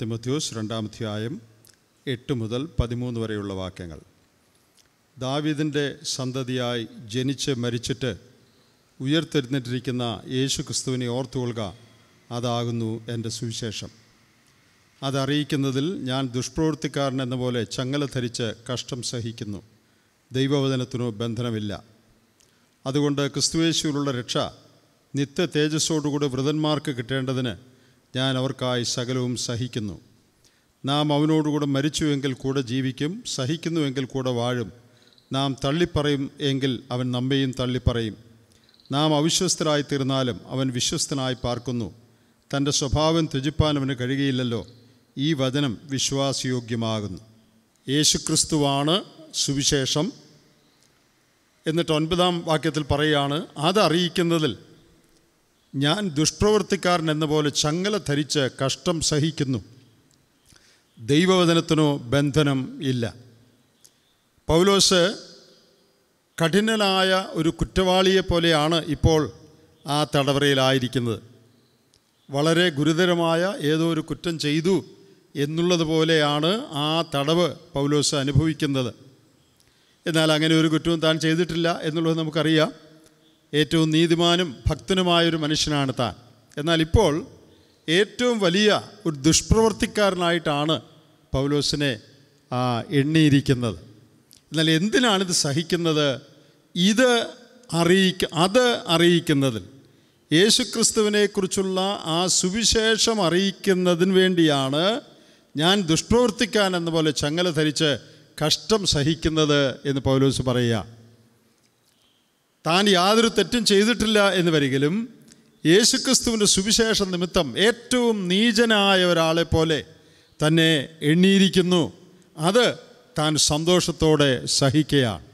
തിമത്യൂസ് രണ്ടാമധ്യായം എട്ട് മുതൽ പതിമൂന്ന് വരെയുള്ള വാക്യങ്ങൾ ദാവീദിൻ്റെ സന്തതിയായി ജനിച്ച് മരിച്ചിട്ട് ഉയർത്തെഴുന്നേറ്റിരിക്കുന്ന യേശു ക്രിസ്തുവിനെ ഓർത്തുകൊള്ളുക അതാകുന്നു എൻ്റെ സുവിശേഷം അതറിയിക്കുന്നതിൽ ഞാൻ ദുഷ്പ്രവൃത്തിക്കാരൻ എന്ന പോലെ ചങ്ങല ധരിച്ച് കഷ്ടം സഹിക്കുന്നു ദൈവവചനത്തിനു ബന്ധനമില്ല അതുകൊണ്ട് ക്രിസ്തുവേശുവിലുള്ള രക്ഷ നിത്യ തേജസ്സോടുകൂടി വൃതന്മാർക്ക് കിട്ടേണ്ടതിന് ഞാൻ അവർക്കായി സകലവും സഹിക്കുന്നു നാം അവനോടുകൂടെ മരിച്ചുവെങ്കിൽ കൂടെ ജീവിക്കും സഹിക്കുന്നുവെങ്കിൽ കൂടെ വാഴും നാം തള്ളിപ്പറയും എങ്കിൽ അവൻ നമ്മയും തള്ളിപ്പറയും നാം അവിശ്വസ്തരായി തീർന്നാലും അവൻ വിശ്വസ്തനായി പാർക്കുന്നു തൻ്റെ സ്വഭാവം ത്യജിപ്പാൻ അവന് കഴിയുകയില്ലല്ലോ ഈ വചനം വിശ്വാസയോഗ്യമാകുന്നു യേശുക്രിസ്തുവാണ് സുവിശേഷം എന്നിട്ട് ഒൻപതാം വാക്യത്തിൽ പറയുകയാണ് അതറിയിക്കുന്നതിൽ ഞാൻ ദുഷ്പ്രവർത്തിക്കാരൻ എന്ന പോലെ ചങ്ങല ധരിച്ച് കഷ്ടം സഹിക്കുന്നു ദൈവവചനത്തിനോ ബന്ധനം ഇല്ല പൗലോസ് കഠിനനായ ഒരു കുറ്റവാളിയെ പോലെയാണ് ഇപ്പോൾ ആ തടവറയിലായിരിക്കുന്നത് വളരെ ഗുരുതരമായ ഏതോ ഒരു കുറ്റം ചെയ്തു എന്നുള്ളതുപോലെയാണ് ആ തടവ് പൗലോസ് അനുഭവിക്കുന്നത് എന്നാൽ അങ്ങനെ ഒരു കുറ്റവും താൻ ചെയ്തിട്ടില്ല എന്നുള്ളത് നമുക്കറിയാം ഏറ്റവും നീതിമാനും ഭക്തനുമായൊരു മനുഷ്യനാണ് താൻ എന്നാൽ ഇപ്പോൾ ഏറ്റവും വലിയ ഒരു ദുഷ്പ്രവർത്തിക്കാരനായിട്ടാണ് പൗലോസിനെ എണ്ണിയിരിക്കുന്നത് എന്നാൽ എന്തിനാണിത് സഹിക്കുന്നത് ഇത് അറിയിക്ക അത് അറിയിക്കുന്നതിൽ യേശുക്രിസ്തുവിനെക്കുറിച്ചുള്ള ആ സുവിശേഷം അറിയിക്കുന്നതിന് വേണ്ടിയാണ് ഞാൻ ദുഷ്പ്രവർത്തിക്കാൻ എന്ന പോലെ ചങ്ങല ധരിച്ച് കഷ്ടം സഹിക്കുന്നത് എന്ന് പൗലോസ് പറയുക താൻ യാതൊരു തെറ്റും ചെയ്തിട്ടില്ല എന്ന് വരികിലും യേശുക്രിസ്തുവിൻ്റെ സുവിശേഷ നിമിത്തം ഏറ്റവും നീചനായ ഒരാളെ പോലെ തന്നെ എണ്ണിയിരിക്കുന്നു അത് താൻ സന്തോഷത്തോടെ സഹിക്കുകയാണ്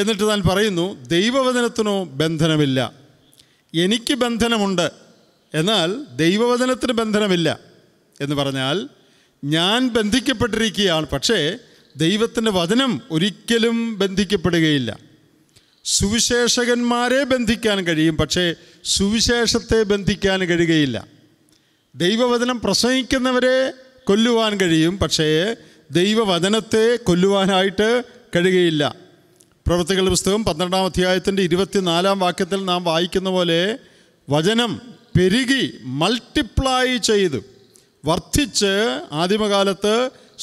എന്നിട്ട് താൻ പറയുന്നു ദൈവവചനത്തിനോ ബന്ധനമില്ല എനിക്ക് ബന്ധനമുണ്ട് എന്നാൽ ദൈവവചനത്തിന് ബന്ധനമില്ല എന്ന് പറഞ്ഞാൽ ഞാൻ ബന്ധിക്കപ്പെട്ടിരിക്കുകയാണ് പക്ഷേ ദൈവത്തിൻ്റെ വചനം ഒരിക്കലും ബന്ധിക്കപ്പെടുകയില്ല സുവിശേഷകന്മാരെ ബന്ധിക്കാൻ കഴിയും പക്ഷേ സുവിശേഷത്തെ ബന്ധിക്കാൻ കഴിയുകയില്ല ദൈവവചനം പ്രസംഗിക്കുന്നവരെ കൊല്ലുവാൻ കഴിയും പക്ഷേ ദൈവവചനത്തെ കൊല്ലുവാനായിട്ട് കഴിയുകയില്ല പ്രവർത്തികൾ പുസ്തകം പന്ത്രണ്ടാം അധ്യായത്തിൻ്റെ ഇരുപത്തിനാലാം വാക്യത്തിൽ നാം വായിക്കുന്ന പോലെ വചനം പെരുകി മൾട്ടിപ്ലൈ ചെയ്തു വർദ്ധിച്ച് ആദിമകാലത്ത്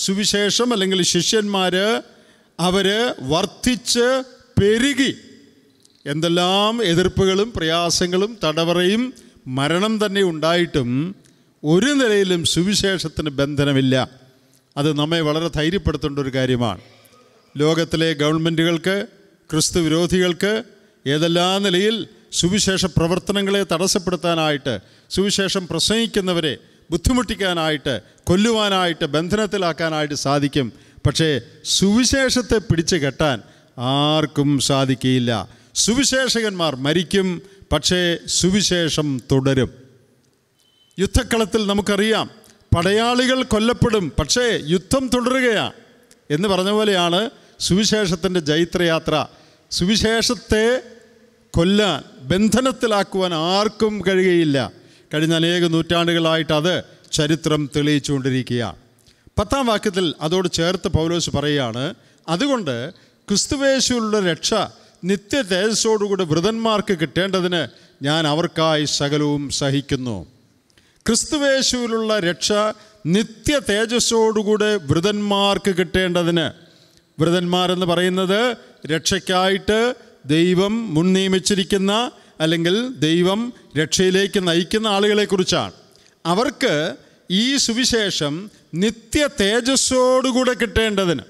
സുവിശേഷം അല്ലെങ്കിൽ ശിഷ്യന്മാർ അവർ വർദ്ധിച്ച് പെരുകി എന്തെല്ലാം എതിർപ്പുകളും പ്രയാസങ്ങളും തടവറയും മരണം തന്നെ ഉണ്ടായിട്ടും ഒരു നിലയിലും സുവിശേഷത്തിന് ബന്ധനമില്ല അത് നമ്മെ വളരെ ധൈര്യപ്പെടുത്തേണ്ട ഒരു കാര്യമാണ് ലോകത്തിലെ ഗവൺമെൻറ്റുകൾക്ക് ക്രിസ്തു വിരോധികൾക്ക് ഏതെല്ലാ നിലയിൽ സുവിശേഷ പ്രവർത്തനങ്ങളെ തടസ്സപ്പെടുത്താനായിട്ട് സുവിശേഷം പ്രസംഗിക്കുന്നവരെ ബുദ്ധിമുട്ടിക്കാനായിട്ട് കൊല്ലുവാനായിട്ട് ബന്ധനത്തിലാക്കാനായിട്ട് സാധിക്കും പക്ഷേ സുവിശേഷത്തെ പിടിച്ചു കെട്ടാൻ ആർക്കും സാധിക്കില്ല സുവിശേഷകന്മാർ മരിക്കും പക്ഷേ സുവിശേഷം തുടരും യുദ്ധക്കളത്തിൽ നമുക്കറിയാം പടയാളികൾ കൊല്ലപ്പെടും പക്ഷേ യുദ്ധം തുടരുകയാണ് എന്ന് പറഞ്ഞ പോലെയാണ് സുവിശേഷത്തിൻ്റെ ജൈത്രയാത്ര സുവിശേഷത്തെ കൊല്ലാൻ ബന്ധനത്തിലാക്കുവാൻ ആർക്കും കഴിയുകയില്ല കഴിഞ്ഞ അനേക നൂറ്റാണ്ടുകളായിട്ട് അത് ചരിത്രം തെളിയിച്ചുകൊണ്ടിരിക്കുകയാണ് പത്താം വാക്യത്തിൽ അതോട് ചേർത്ത് പൗലോസ് പറയുകയാണ് അതുകൊണ്ട് ക്രിസ്തുവേശുവിലുള്ള രക്ഷ നിത്യ തേജസ്സോടുകൂടി വ്രതന്മാർക്ക് കിട്ടേണ്ടതിന് ഞാൻ അവർക്കായി സകലവും സഹിക്കുന്നു ക്രിസ്തുവേശുവിലുള്ള രക്ഷ നിത്യ തേജസ്സോടുകൂടെ വ്രതന്മാർക്ക് കിട്ടേണ്ടതിന് എന്ന് പറയുന്നത് രക്ഷയ്ക്കായിട്ട് ദൈവം മുൻ നിയമിച്ചിരിക്കുന്ന അല്ലെങ്കിൽ ദൈവം രക്ഷയിലേക്ക് നയിക്കുന്ന ആളുകളെക്കുറിച്ചാണ് അവർക്ക് ഈ സുവിശേഷം നിത്യ തേജസ്സോടുകൂടെ കിട്ടേണ്ടതിന്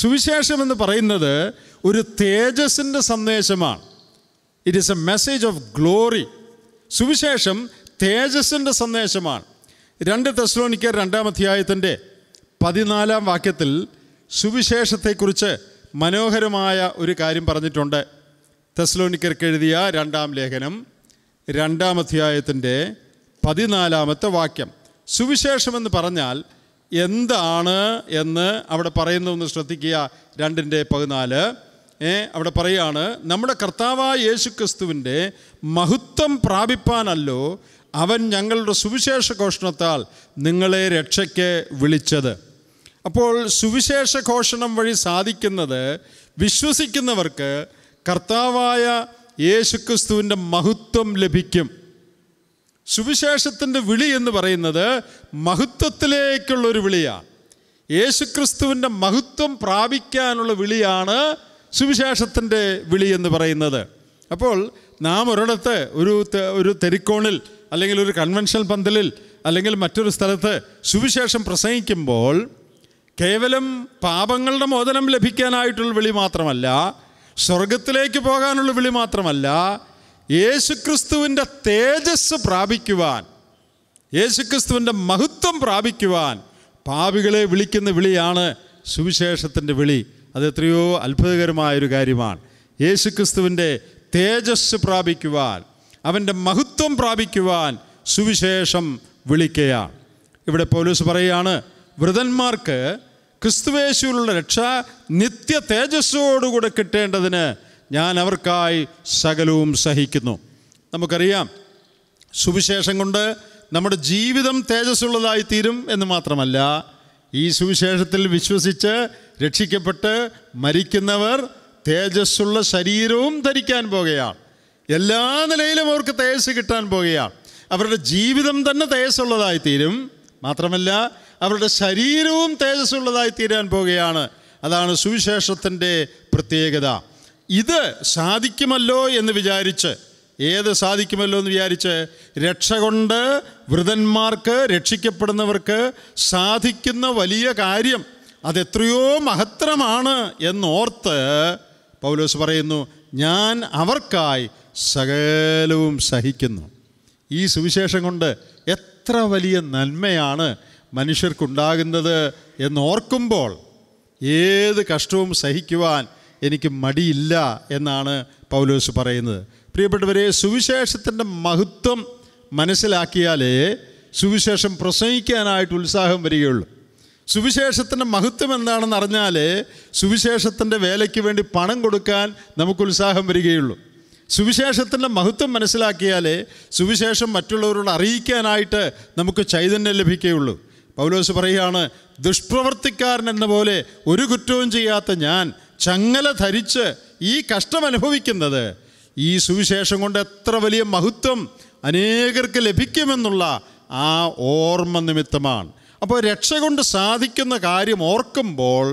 സുവിശേഷം എന്ന് പറയുന്നത് ഒരു തേജസ്സിൻ്റെ സന്ദേശമാണ് it is a message of glory സുവിശേഷം തേജസ്സിൻ്റെ സന്ദേശമാണ് രണ്ട് തെസ്ലോണിക്കർ രണ്ടാം അധ്യായത്തിൻ്റെ പതിനാലാം വാക്യത്തിൽ സുവിശേഷത്തെക്കുറിച്ച് മനോഹരമായ ഒരു കാര്യം പറഞ്ഞിട്ടുണ്ട് തെസ്ലോണിക്കർക്ക് എഴുതിയ രണ്ടാം ലേഖനം രണ്ടാം അധ്യായത്തിൻ്റെ പതിനാലാമത്തെ വാക്യം സുവിശേഷമെന്ന് പറഞ്ഞാൽ എന്താണ് എന്ന് അവിടെ ഒന്ന് ശ്രദ്ധിക്കുക രണ്ടിൻ്റെ പതിനാല് ഏ അവിടെ പറയുകയാണ് നമ്മുടെ കർത്താവായ യേശു ക്രിസ്തുവിൻ്റെ മഹത്വം പ്രാപിപ്പാനല്ലോ അവൻ ഞങ്ങളുടെ സുവിശേഷ ഘോഷണത്താൽ നിങ്ങളെ രക്ഷയ്ക്ക് വിളിച്ചത് അപ്പോൾ സുവിശേഷ ഘോഷണം വഴി സാധിക്കുന്നത് വിശ്വസിക്കുന്നവർക്ക് കർത്താവായ യേശുക്രിസ്തുവിൻ്റെ മഹത്വം ലഭിക്കും സുവിശേഷത്തിൻ്റെ വിളി എന്ന് പറയുന്നത് മഹത്വത്തിലേക്കുള്ള ഒരു വിളിയാണ് യേശുക്രിസ്തുവിൻ്റെ മഹത്വം പ്രാപിക്കാനുള്ള വിളിയാണ് സുവിശേഷത്തിൻ്റെ വിളി എന്ന് പറയുന്നത് അപ്പോൾ നാം ഒരിടത്ത് ഒരു ഒരു തെരിക്കോണിൽ അല്ലെങ്കിൽ ഒരു കൺവെൻഷൻ പന്തലിൽ അല്ലെങ്കിൽ മറ്റൊരു സ്ഥലത്ത് സുവിശേഷം പ്രസംഗിക്കുമ്പോൾ കേവലം പാപങ്ങളുടെ മോചനം ലഭിക്കാനായിട്ടുള്ള വിളി മാത്രമല്ല സ്വർഗത്തിലേക്ക് പോകാനുള്ള വിളി മാത്രമല്ല യേശുക്രിസ്തുവിൻ്റെ തേജസ് പ്രാപിക്കുവാൻ യേശുക്രിസ്തുവിൻ്റെ മഹത്വം പ്രാപിക്കുവാൻ പാപികളെ വിളിക്കുന്ന വിളിയാണ് സുവിശേഷത്തിൻ്റെ വിളി അത് എത്രയോ അത്ഭുതകരമായൊരു കാര്യമാണ് യേശുക്രിസ്തുവിൻ്റെ തേജസ് പ്രാപിക്കുവാൻ അവൻ്റെ മഹത്വം പ്രാപിക്കുവാൻ സുവിശേഷം വിളിക്കുകയാണ് ഇവിടെ പോലീസ് പറയുകയാണ് വ്രതന്മാർക്ക് ക്രിസ്തുവേശുവിലുള്ള രക്ഷ നിത്യ തേജസ്സോടുകൂടെ കിട്ടേണ്ടതിന് ഞാൻ അവർക്കായി സകലവും സഹിക്കുന്നു നമുക്കറിയാം സുവിശേഷം കൊണ്ട് നമ്മുടെ ജീവിതം തേജസ്സുള്ളതായി തീരും എന്ന് മാത്രമല്ല ഈ സുവിശേഷത്തിൽ വിശ്വസിച്ച് രക്ഷിക്കപ്പെട്ട് മരിക്കുന്നവർ തേജസ്സുള്ള ശരീരവും ധരിക്കാൻ പോകുകയാണ് എല്ലാ നിലയിലും അവർക്ക് തേജസ് കിട്ടാൻ പോകുകയാണ് അവരുടെ ജീവിതം തന്നെ തേജസ്സുള്ളതായി തീരും മാത്രമല്ല അവരുടെ ശരീരവും തേജസ്സുള്ളതായി തീരാൻ പോകുകയാണ് അതാണ് സുവിശേഷത്തിൻ്റെ പ്രത്യേകത ഇത് സാധിക്കുമല്ലോ എന്ന് വിചാരിച്ച് ഏത് സാധിക്കുമല്ലോ എന്ന് വിചാരിച്ച് രക്ഷ കൊണ്ട് വൃതന്മാർക്ക് രക്ഷിക്കപ്പെടുന്നവർക്ക് സാധിക്കുന്ന വലിയ കാര്യം അതെത്രയോ മഹത്തരമാണ് എന്നോർത്ത് പൗലോസ് പറയുന്നു ഞാൻ അവർക്കായി സകലവും സഹിക്കുന്നു ഈ സുവിശേഷം കൊണ്ട് എത്ര വലിയ നന്മയാണ് മനുഷ്യർക്കുണ്ടാകുന്നത് എന്നോർക്കുമ്പോൾ ഏത് കഷ്ടവും സഹിക്കുവാൻ എനിക്ക് മടിയില്ല എന്നാണ് പൗലോസ് പറയുന്നത് പ്രിയപ്പെട്ടവരെ സുവിശേഷത്തിൻ്റെ മഹത്വം മനസ്സിലാക്കിയാലേ സുവിശേഷം പ്രസംഗിക്കാനായിട്ട് ഉത്സാഹം വരികയുള്ളൂ സുവിശേഷത്തിൻ്റെ മഹത്വം എന്താണെന്ന് അറിഞ്ഞാലേ സുവിശേഷത്തിൻ്റെ വേലയ്ക്ക് വേണ്ടി പണം കൊടുക്കാൻ നമുക്ക് ഉത്സാഹം വരികയുള്ളൂ സുവിശേഷത്തിൻ്റെ മഹത്വം മനസ്സിലാക്കിയാലേ സുവിശേഷം മറ്റുള്ളവരോട് അറിയിക്കാനായിട്ട് നമുക്ക് ചൈതന്യം ലഭിക്കുകയുള്ളൂ പൗലോസ് പറയുകയാണ് ദുഷ്പ്രവർത്തിക്കാരൻ എന്ന പോലെ ഒരു കുറ്റവും ചെയ്യാത്ത ഞാൻ ചങ്ങല ധരിച്ച് ഈ കഷ്ടം അനുഭവിക്കുന്നത് ഈ സുവിശേഷം കൊണ്ട് എത്ര വലിയ മഹത്വം അനേകർക്ക് ലഭിക്കുമെന്നുള്ള ആ ഓർമ്മ നിമിത്തമാണ് അപ്പോൾ രക്ഷ കൊണ്ട് സാധിക്കുന്ന കാര്യം ഓർക്കുമ്പോൾ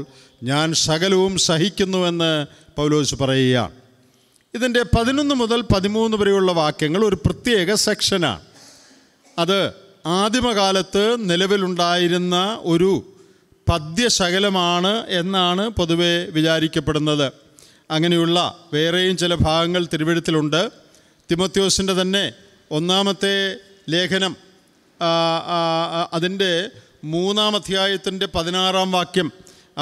ഞാൻ സകലവും സഹിക്കുന്നുവെന്ന് പൗലോസ് പറയുകയാണ് ഇതിൻ്റെ പതിനൊന്ന് മുതൽ പതിമൂന്ന് വരെയുള്ള വാക്യങ്ങൾ ഒരു പ്രത്യേക സെക്ഷനാണ് അത് ആദിമകാലത്ത് നിലവിലുണ്ടായിരുന്ന ഒരു പദ്യശകലമാണ് എന്നാണ് പൊതുവെ വിചാരിക്കപ്പെടുന്നത് അങ്ങനെയുള്ള വേറെയും ചില ഭാഗങ്ങൾ തിരുവഴുത്തിലുണ്ട് തിമത്യോസിൻ്റെ തന്നെ ഒന്നാമത്തെ ലേഖനം അതിൻ്റെ മൂന്നാം അധ്യായത്തിൻ്റെ പതിനാറാം വാക്യം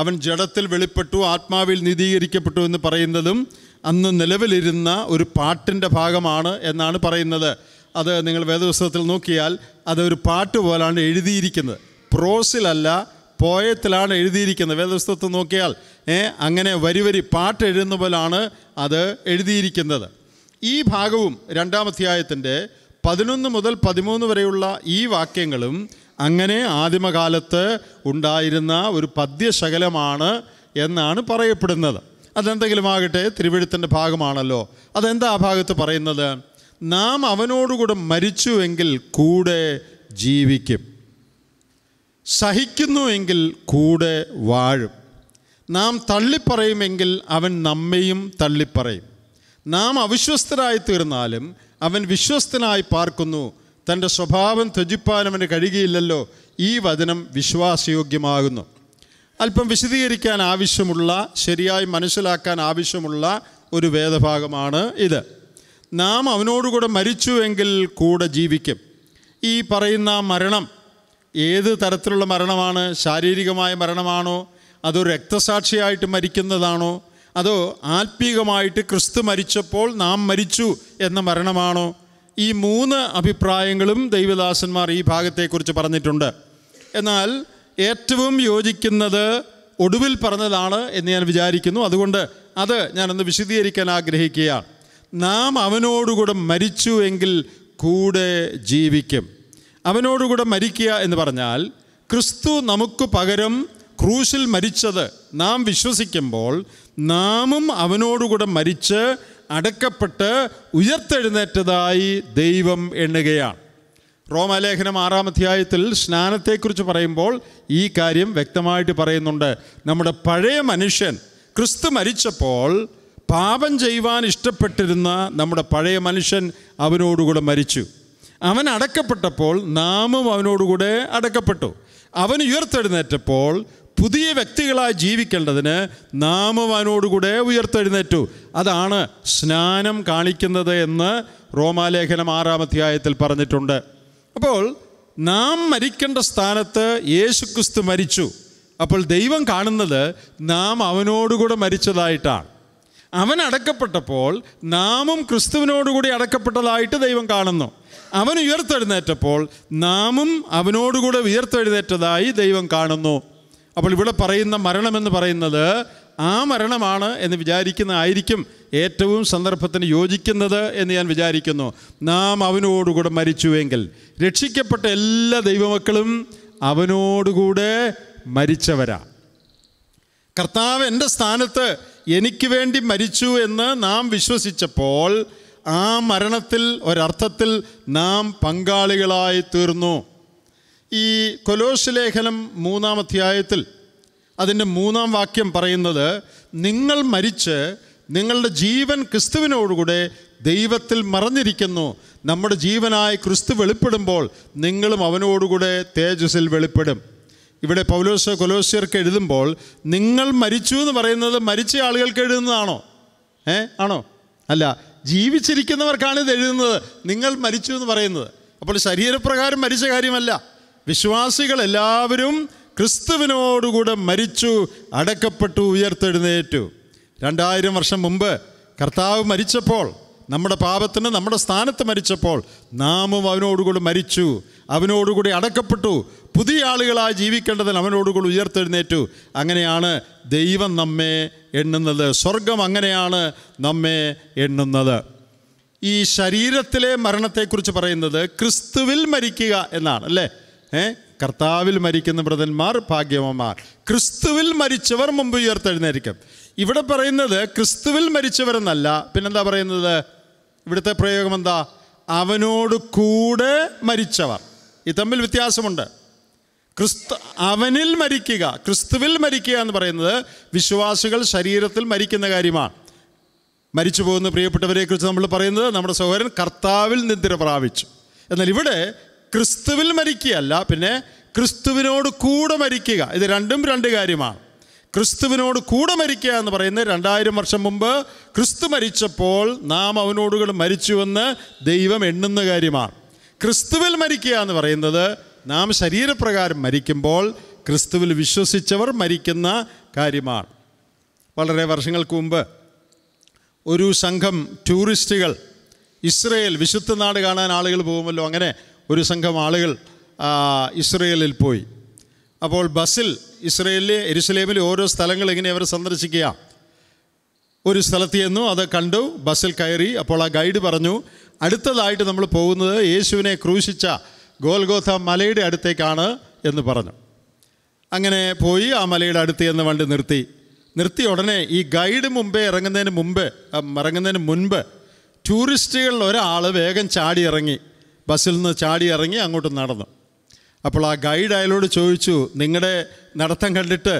അവൻ ജഡത്തിൽ വെളിപ്പെട്ടു ആത്മാവിൽ നിധീകരിക്കപ്പെട്ടു എന്ന് പറയുന്നതും അന്ന് നിലവിലിരുന്ന ഒരു പാട്ടിൻ്റെ ഭാഗമാണ് എന്നാണ് പറയുന്നത് അത് നിങ്ങൾ വേദപുസ്തകത്തിൽ നോക്കിയാൽ അതൊരു പാട്ട് പോലാണ് എഴുതിയിരിക്കുന്നത് പ്രോസിലല്ല പോയത്തിലാണ് എഴുതിയിരിക്കുന്നത് വേദപുസ്തകത്ത് നോക്കിയാൽ അങ്ങനെ വരി വരി പാട്ട് എഴുതുന്ന പോലാണ് അത് എഴുതിയിരിക്കുന്നത് ഈ ഭാഗവും രണ്ടാം അധ്യായത്തിൻ്റെ പതിനൊന്ന് മുതൽ പതിമൂന്ന് വരെയുള്ള ഈ വാക്യങ്ങളും അങ്ങനെ ആദിമകാലത്ത് ഉണ്ടായിരുന്ന ഒരു പദ്യശകലമാണ് എന്നാണ് പറയപ്പെടുന്നത് അതെന്തെങ്കിലും ആകട്ടെ തിരുവഴുത്തിൻ്റെ ഭാഗമാണല്ലോ അതെന്താ ആ ഭാഗത്ത് പറയുന്നത് നാം അവനോടുകൂടെ മരിച്ചുവെങ്കിൽ കൂടെ ജീവിക്കും സഹിക്കുന്നുവെങ്കിൽ കൂടെ വാഴും നാം തള്ളിപ്പറയുമെങ്കിൽ അവൻ നമ്മയും തള്ളിപ്പറയും നാം അവിശ്വസ്തരായി തീർന്നാലും അവൻ വിശ്വസ്തനായി പാർക്കുന്നു തൻ്റെ സ്വഭാവം ത്യജിപ്പാൻ അവന് കഴിയുകയില്ലല്ലോ ഈ വചനം വിശ്വാസയോഗ്യമാകുന്നു അല്പം വിശദീകരിക്കാൻ ആവശ്യമുള്ള ശരിയായി മനസ്സിലാക്കാൻ ആവശ്യമുള്ള ഒരു വേദഭാഗമാണ് ഇത് നാം അവനോടുകൂടെ മരിച്ചുവെങ്കിൽ കൂടെ ജീവിക്കും ഈ പറയുന്ന മരണം ഏത് തരത്തിലുള്ള മരണമാണ് ശാരീരികമായ മരണമാണോ അതോ രക്തസാക്ഷിയായിട്ട് മരിക്കുന്നതാണോ അതോ ആത്മീകമായിട്ട് ക്രിസ്തു മരിച്ചപ്പോൾ നാം മരിച്ചു എന്ന മരണമാണോ ഈ മൂന്ന് അഭിപ്രായങ്ങളും ദൈവദാസന്മാർ ഈ ഭാഗത്തെക്കുറിച്ച് പറഞ്ഞിട്ടുണ്ട് എന്നാൽ ഏറ്റവും യോജിക്കുന്നത് ഒടുവിൽ പറഞ്ഞതാണ് എന്ന് ഞാൻ വിചാരിക്കുന്നു അതുകൊണ്ട് അത് ഞാനൊന്ന് വിശദീകരിക്കാൻ ആഗ്രഹിക്കുകയാണ് നാം അവനോടുകൂടെ മരിച്ചു എങ്കിൽ കൂടെ ജീവിക്കും അവനോടുകൂടെ മരിക്കുക എന്ന് പറഞ്ഞാൽ ക്രിസ്തു നമുക്ക് പകരം ക്രൂശിൽ മരിച്ചത് നാം വിശ്വസിക്കുമ്പോൾ നാമും അവനോടുകൂടെ മരിച്ച് അടക്കപ്പെട്ട് ഉയർത്തെഴുന്നേറ്റതായി ദൈവം എണ്ണുകയാണ് റോമാലേഖനം ആറാം അധ്യായത്തിൽ സ്നാനത്തെക്കുറിച്ച് പറയുമ്പോൾ ഈ കാര്യം വ്യക്തമായിട്ട് പറയുന്നുണ്ട് നമ്മുടെ പഴയ മനുഷ്യൻ ക്രിസ്തു മരിച്ചപ്പോൾ പാപം ചെയ്യുവാൻ ഇഷ്ടപ്പെട്ടിരുന്ന നമ്മുടെ പഴയ മനുഷ്യൻ അവനോടുകൂടെ മരിച്ചു അവൻ അടക്കപ്പെട്ടപ്പോൾ നാമും അവനോടുകൂടെ അടക്കപ്പെട്ടു അവൻ ഉയർത്തെഴുന്നേറ്റപ്പോൾ പുതിയ വ്യക്തികളായി ജീവിക്കേണ്ടതിന് നാമും അവനോടുകൂടെ ഉയർത്തെഴുന്നേറ്റു അതാണ് സ്നാനം കാണിക്കുന്നത് എന്ന് റോമാലേഖനം ആറാം അധ്യായത്തിൽ പറഞ്ഞിട്ടുണ്ട് അപ്പോൾ നാം മരിക്കേണ്ട സ്ഥാനത്ത് യേശുക്രിസ്തു മരിച്ചു അപ്പോൾ ദൈവം കാണുന്നത് നാം അവനോടുകൂടെ മരിച്ചതായിട്ടാണ് അവൻ അടക്കപ്പെട്ടപ്പോൾ നാമും ക്രിസ്തുവിനോടുകൂടി അടക്കപ്പെട്ടതായിട്ട് ദൈവം കാണുന്നു അവൻ ഉയർത്തെഴുന്നേറ്റപ്പോൾ നാമും അവനോടുകൂടെ ഉയർത്തെഴുന്നേറ്റതായി ദൈവം കാണുന്നു അപ്പോൾ ഇവിടെ പറയുന്ന മരണമെന്ന് പറയുന്നത് ആ മരണമാണ് എന്ന് വിചാരിക്കുന്നതായിരിക്കും ഏറ്റവും സന്ദർഭത്തിന് യോജിക്കുന്നത് എന്ന് ഞാൻ വിചാരിക്കുന്നു നാം അവനോടുകൂടെ മരിച്ചുവെങ്കിൽ രക്ഷിക്കപ്പെട്ട എല്ലാ ദൈവമക്കളും അവനോടുകൂടെ മരിച്ചവരാ കർത്താവ് എൻ്റെ സ്ഥാനത്ത് എനിക്ക് വേണ്ടി മരിച്ചു എന്ന് നാം വിശ്വസിച്ചപ്പോൾ ആ മരണത്തിൽ ഒരർത്ഥത്തിൽ നാം പങ്കാളികളായി തീർന്നു ഈ കൊലോശലേഖനം ലേഖനം മൂന്നാം അധ്യായത്തിൽ അതിൻ്റെ മൂന്നാം വാക്യം പറയുന്നത് നിങ്ങൾ മരിച്ച് നിങ്ങളുടെ ജീവൻ ക്രിസ്തുവിനോടുകൂടെ ദൈവത്തിൽ മറഞ്ഞിരിക്കുന്നു നമ്മുടെ ജീവനായി ക്രിസ്തു വെളിപ്പെടുമ്പോൾ നിങ്ങളും അവനോടുകൂടെ തേജസ്സിൽ വെളിപ്പെടും ഇവിടെ പൗലോസ് കൊലോസ്യർക്ക് എഴുതുമ്പോൾ നിങ്ങൾ മരിച്ചു എന്ന് പറയുന്നത് മരിച്ച ആളുകൾക്ക് എഴുതുന്നതാണോ ഏ ആണോ അല്ല ജീവിച്ചിരിക്കുന്നവർക്കാണ് ഇത് എഴുതുന്നത് നിങ്ങൾ മരിച്ചു എന്ന് പറയുന്നത് അപ്പോൾ ശരീരപ്രകാരം മരിച്ച കാര്യമല്ല വിശ്വാസികൾ എല്ലാവരും ക്രിസ്തുവിനോടുകൂടെ മരിച്ചു അടക്കപ്പെട്ടു ഉയർത്തെഴുന്നേറ്റു രണ്ടായിരം വർഷം മുമ്പ് കർത്താവ് മരിച്ചപ്പോൾ നമ്മുടെ പാപത്തിന് നമ്മുടെ സ്ഥാനത്ത് മരിച്ചപ്പോൾ നാമും അവനോടുകൂടി മരിച്ചു അവനോടുകൂടി അടക്കപ്പെട്ടു പുതിയ ആളുകളായി ജീവിക്കേണ്ടതിന് അവനോടുകൂടി ഉയർത്തെഴുന്നേറ്റു അങ്ങനെയാണ് ദൈവം നമ്മെ എണ്ണുന്നത് സ്വർഗം അങ്ങനെയാണ് നമ്മെ എണ്ണുന്നത് ഈ ശരീരത്തിലെ മരണത്തെക്കുറിച്ച് പറയുന്നത് ക്രിസ്തുവിൽ മരിക്കുക എന്നാണ് അല്ലേ ഏ കർത്താവിൽ മരിക്കുന്ന വ്രതന്മാർ ഭാഗ്യവന്മാർ ക്രിസ്തുവിൽ മരിച്ചവർ മുമ്പ് ഉയർത്തെഴുന്നേരിക്കും ഇവിടെ പറയുന്നത് ക്രിസ്തുവിൽ മരിച്ചവരെന്നല്ല പിന്നെന്താ പറയുന്നത് ഇവിടുത്തെ പ്രയോഗം എന്താ അവനോട് കൂടെ മരിച്ചവർ ഇത് തമ്മിൽ വ്യത്യാസമുണ്ട് ക്രിസ്തു അവനിൽ മരിക്കുക ക്രിസ്തുവിൽ മരിക്കുക എന്ന് പറയുന്നത് വിശ്വാസികൾ ശരീരത്തിൽ മരിക്കുന്ന കാര്യമാണ് മരിച്ചു പോകുന്ന പ്രിയപ്പെട്ടവരെക്കുറിച്ച് നമ്മൾ പറയുന്നത് നമ്മുടെ സഹോദരൻ കർത്താവിൽ നിദ്ര പ്രാപിച്ചു എന്നാൽ ഇവിടെ ക്രിസ്തുവിൽ മരിക്കുകയല്ല പിന്നെ ക്രിസ്തുവിനോട് കൂടെ മരിക്കുക ഇത് രണ്ടും രണ്ട് കാര്യമാണ് ക്രിസ്തുവിനോട് കൂടെ മരിക്കുക എന്ന് പറയുന്നത് രണ്ടായിരം വർഷം മുമ്പ് ക്രിസ്തു മരിച്ചപ്പോൾ നാം അവനോടുകൂടെ മരിച്ചുവെന്ന് ദൈവം എണ്ണുന്ന കാര്യമാണ് ക്രിസ്തുവിൽ മരിക്കുക എന്ന് പറയുന്നത് നാം ശരീരപ്രകാരം മരിക്കുമ്പോൾ ക്രിസ്തുവിൽ വിശ്വസിച്ചവർ മരിക്കുന്ന കാര്യമാണ് വളരെ വർഷങ്ങൾക്ക് മുമ്പ് ഒരു സംഘം ടൂറിസ്റ്റുകൾ ഇസ്രയേൽ വിശുദ്ധ നാട് കാണാൻ ആളുകൾ പോകുമല്ലോ അങ്ങനെ ഒരു സംഘം ആളുകൾ ഇസ്രയേലിൽ പോയി അപ്പോൾ ബസ്സിൽ ഇസ്രയേലിൽ എരുസലേമിലെ ഓരോ സ്ഥലങ്ങൾ ഇങ്ങനെ അവർ സന്ദർശിക്കുക ഒരു സ്ഥലത്ത് ചെന്നു അത് കണ്ടു ബസ്സിൽ കയറി അപ്പോൾ ആ ഗൈഡ് പറഞ്ഞു അടുത്തതായിട്ട് നമ്മൾ പോകുന്നത് യേശുവിനെ ക്രൂശിച്ച ഗോൽഗോഥ മലയുടെ അടുത്തേക്കാണ് എന്ന് പറഞ്ഞു അങ്ങനെ പോയി ആ മലയുടെ അടുത്ത് എന്ന് വണ്ടി നിർത്തി നിർത്തി ഉടനെ ഈ ഗൈഡ് മുമ്പേ ഇറങ്ങുന്നതിന് മുമ്പ് ഇറങ്ങുന്നതിന് മുൻപ് ടൂറിസ്റ്റുകളിൽ ഒരാൾ വേഗം ചാടി ഇറങ്ങി ബസ്സിൽ നിന്ന് ചാടി ഇറങ്ങി അങ്ങോട്ട് നടന്നു അപ്പോൾ ആ ഗൈഡ് അയാളോട് ചോദിച്ചു നിങ്ങളുടെ നടത്തം കണ്ടിട്ട്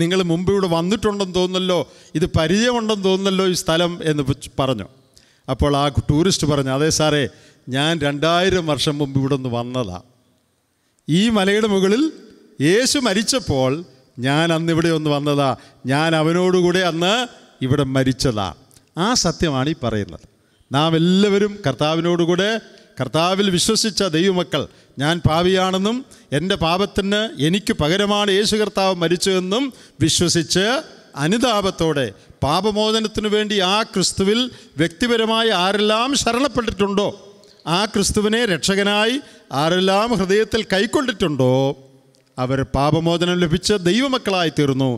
നിങ്ങൾ മുമ്പ് ഇവിടെ വന്നിട്ടുണ്ടെന്ന് തോന്നുന്നല്ലോ ഇത് പരിചയമുണ്ടെന്ന് തോന്നുന്നല്ലോ ഈ സ്ഥലം എന്ന് പറഞ്ഞു അപ്പോൾ ആ ടൂറിസ്റ്റ് പറഞ്ഞു അതേ സാറേ ഞാൻ രണ്ടായിരം വർഷം മുമ്പ് ഇവിടെ നിന്ന് വന്നതാണ് ഈ മലയുടെ മുകളിൽ യേശു മരിച്ചപ്പോൾ ഞാൻ അന്ന് ഇവിടെ ഒന്ന് വന്നതാ ഞാൻ അവനോടുകൂടെ അന്ന് ഇവിടെ മരിച്ചതാ ആ സത്യമാണ് ഈ പറയുന്നത് നാം എല്ലാവരും കർത്താവിനോടുകൂടെ കർത്താവിൽ വിശ്വസിച്ച ദൈവമക്കൾ ഞാൻ പാവിയാണെന്നും എൻ്റെ പാപത്തിന് എനിക്ക് പകരമാണ് യേശു കർത്താവ് മരിച്ചതെന്നും വിശ്വസിച്ച് അനുതാപത്തോടെ പാപമോചനത്തിനു വേണ്ടി ആ ക്രിസ്തുവിൽ വ്യക്തിപരമായി ആരെല്ലാം ശരണപ്പെട്ടിട്ടുണ്ടോ ആ ക്രിസ്തുവിനെ രക്ഷകനായി ആരെല്ലാം ഹൃദയത്തിൽ കൈക്കൊണ്ടിട്ടുണ്ടോ അവർ പാപമോചനം ലഭിച്ച ദൈവമക്കളായി തീർന്നു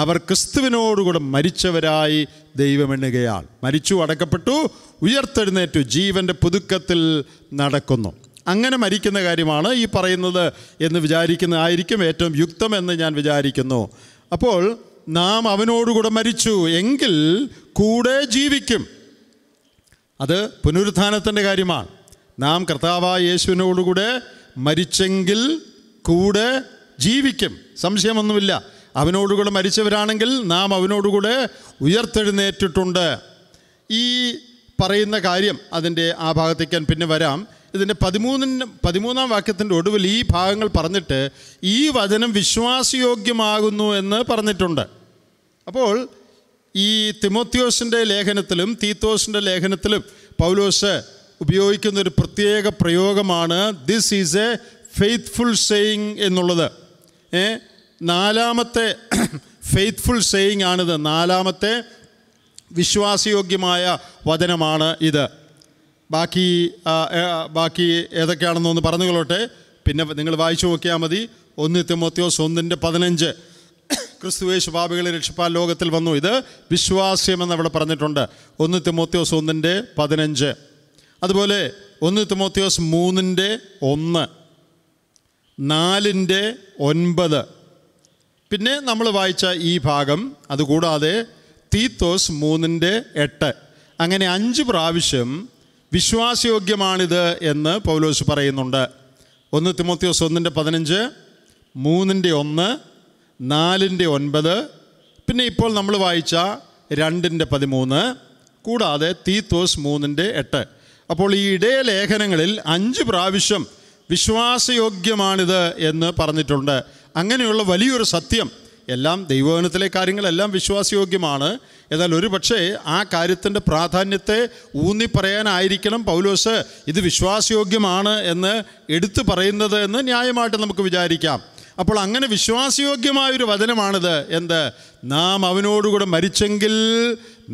അവർ ക്രിസ്തുവിനോടുകൂടെ മരിച്ചവരായി ദൈവമെണ്ണുകയാൾ മരിച്ചു അടക്കപ്പെട്ടു ഉയർത്തെഴുന്നേറ്റു ജീവൻ്റെ പുതുക്കത്തിൽ നടക്കുന്നു അങ്ങനെ മരിക്കുന്ന കാര്യമാണ് ഈ പറയുന്നത് എന്ന് വിചാരിക്കുന്നതായിരിക്കും ആയിരിക്കും ഏറ്റവും യുക്തം എന്ന് ഞാൻ വിചാരിക്കുന്നു അപ്പോൾ നാം അവനോടുകൂടെ മരിച്ചു എങ്കിൽ കൂടെ ജീവിക്കും അത് പുനരുത്ഥാനത്തിൻ്റെ കാര്യമാണ് നാം കർത്താവായ യേശുവിനോടുകൂടെ മരിച്ചെങ്കിൽ കൂടെ ജീവിക്കും സംശയമൊന്നുമില്ല അവനോടുകൂടെ മരിച്ചവരാണെങ്കിൽ നാം അവനോടുകൂടെ ഉയർത്തെഴുന്നേറ്റിട്ടുണ്ട് ഈ പറയുന്ന കാര്യം അതിൻ്റെ ആ ഭാഗത്തേക്ക് ഞാൻ പിന്നെ വരാം ഇതിൻ്റെ പതിമൂന്നിന് പതിമൂന്നാം വാക്യത്തിൻ്റെ ഒടുവിൽ ഈ ഭാഗങ്ങൾ പറഞ്ഞിട്ട് ഈ വചനം വിശ്വാസയോഗ്യമാകുന്നു എന്ന് പറഞ്ഞിട്ടുണ്ട് അപ്പോൾ ഈ തിമോത്യോസിൻ്റെ ലേഖനത്തിലും തീത്തോസിൻ്റെ ലേഖനത്തിലും പൗലോസ് ഉപയോഗിക്കുന്ന ഒരു പ്രത്യേക പ്രയോഗമാണ് this is a faithful saying എന്നുള്ളത് ഏ നാലാമത്തെ ഫെയ്ത്ത്ഫുൾ സെയിങ് ആണിത് നാലാമത്തെ വിശ്വാസയോഗ്യമായ വചനമാണ് ഇത് ബാക്കി ബാക്കി ഏതൊക്കെയാണെന്ന് ഒന്ന് പറഞ്ഞു കൊള്ളട്ടെ പിന്നെ നിങ്ങൾ വായിച്ചു നോക്കിയാൽ മതി ഒന്ന് തിമോത്യോസ് ഒന്നിൻ്റെ പതിനഞ്ച് ക്രിസ്തുവേശു പാപികളെ രക്ഷിപ്പാൻ ലോകത്തിൽ വന്നു ഇത് വിശ്വാസ്യമെന്ന് അവിടെ പറഞ്ഞിട്ടുണ്ട് ഒന്ന് തിമോത്യോസ് ഒന്നിൻ്റെ പതിനഞ്ച് അതുപോലെ ഒന്ന് തിമോത്തിയോസ് മൂന്നിൻ്റെ ഒന്ന് നാലിൻ്റെ ഒൻപത് പിന്നെ നമ്മൾ വായിച്ച ഈ ഭാഗം അതുകൂടാതെ തീത്തോസ് മൂന്നിൻ്റെ എട്ട് അങ്ങനെ അഞ്ച് പ്രാവശ്യം വിശ്വാസയോഗ്യമാണിത് എന്ന് പൗലോസ് പറയുന്നുണ്ട് ഒന്ന് തിമോത്തിയോസ് ഒന്നിൻ്റെ പതിനഞ്ച് മൂന്നിൻ്റെ ഒന്ന് നാലിൻ്റെ ഒൻപത് പിന്നെ ഇപ്പോൾ നമ്മൾ വായിച്ച രണ്ടിൻ്റെ പതിമൂന്ന് കൂടാതെ തീത്തോസ് മൂന്നിൻ്റെ എട്ട് അപ്പോൾ ഈ ഇടയ ലേഖനങ്ങളിൽ അഞ്ച് പ്രാവശ്യം വിശ്വാസയോഗ്യമാണിത് എന്ന് പറഞ്ഞിട്ടുണ്ട് അങ്ങനെയുള്ള വലിയൊരു സത്യം എല്ലാം ദൈവവനത്തിലെ കാര്യങ്ങളെല്ലാം വിശ്വാസയോഗ്യമാണ് എന്നാൽ ഒരു പക്ഷേ ആ കാര്യത്തിൻ്റെ പ്രാധാന്യത്തെ ഊന്നി പൗലോസ് ഇത് വിശ്വാസയോഗ്യമാണ് എന്ന് എടുത്തു പറയുന്നത് എന്ന് ന്യായമായിട്ട് നമുക്ക് വിചാരിക്കാം അപ്പോൾ അങ്ങനെ വിശ്വാസയോഗ്യമായൊരു വചനമാണിത് എന്ത് നാം അവനോടുകൂടെ മരിച്ചെങ്കിൽ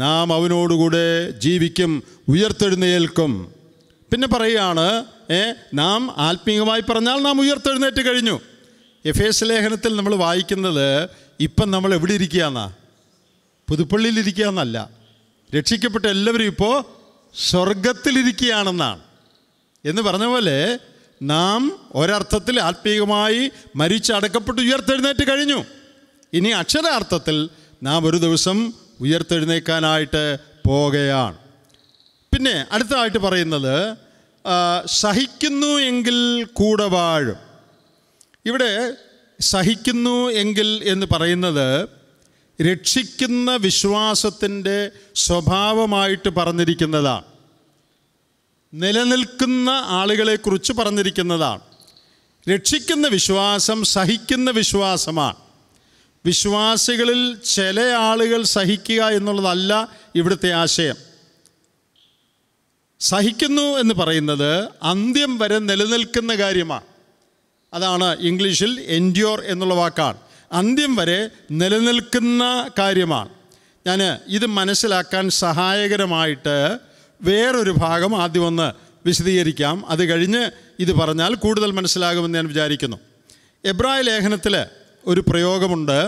നാം അവനോടുകൂടെ ജീവിക്കും ഉയർത്തെഴുന്നേൽക്കും പിന്നെ പറയുകയാണ് ഏ നാം ആത്മീയമായി പറഞ്ഞാൽ നാം ഉയർത്തെഴുന്നേറ്റ് കഴിഞ്ഞു എഫ് എസ് ലേഖനത്തിൽ നമ്മൾ വായിക്കുന്നത് ഇപ്പം നമ്മൾ എവിടെ ഇരിക്കുകയെന്നാ പുതുപ്പള്ളിയിൽ ഇരിക്കുകയെന്നല്ല രക്ഷിക്കപ്പെട്ട എല്ലാവരും ഇപ്പോൾ സ്വർഗത്തിലിരിക്കുകയാണെന്നാണ് എന്ന് പറഞ്ഞ പോലെ നാം ഒരർത്ഥത്തിൽ ആത്മീയമായി മരിച്ചടക്കപ്പെട്ട് ഉയർത്തെഴുന്നേറ്റ് കഴിഞ്ഞു ഇനി അക്ഷരാർത്ഥത്തിൽ നാം ഒരു ദിവസം ഉയർത്തെഴുന്നേക്കാനായിട്ട് പോകുകയാണ് പിന്നെ അടുത്തതായിട്ട് പറയുന്നത് സഹിക്കുന്നു എങ്കിൽ കൂടെ വാഴും ഇവിടെ സഹിക്കുന്നു എങ്കിൽ എന്ന് പറയുന്നത് രക്ഷിക്കുന്ന വിശ്വാസത്തിൻ്റെ സ്വഭാവമായിട്ട് പറഞ്ഞിരിക്കുന്നതാണ് നിലനിൽക്കുന്ന ആളുകളെക്കുറിച്ച് പറഞ്ഞിരിക്കുന്നതാണ് രക്ഷിക്കുന്ന വിശ്വാസം സഹിക്കുന്ന വിശ്വാസമാണ് വിശ്വാസികളിൽ ചില ആളുകൾ സഹിക്കുക എന്നുള്ളതല്ല ഇവിടുത്തെ ആശയം സഹിക്കുന്നു എന്ന് പറയുന്നത് അന്ത്യം വരെ നിലനിൽക്കുന്ന കാര്യമാണ് അതാണ് ഇംഗ്ലീഷിൽ എൻഡ്യോർ എന്നുള്ള വാക്കാണ് അന്ത്യം വരെ നിലനിൽക്കുന്ന കാര്യമാണ് ഞാൻ ഇത് മനസ്സിലാക്കാൻ സഹായകരമായിട്ട് വേറൊരു ഭാഗം ആദ്യം ഒന്ന് വിശദീകരിക്കാം അത് കഴിഞ്ഞ് ഇത് പറഞ്ഞാൽ കൂടുതൽ മനസ്സിലാകുമെന്ന് ഞാൻ വിചാരിക്കുന്നു എബ്രായ ലേഖനത്തിൽ ഒരു പ്രയോഗമുണ്ട്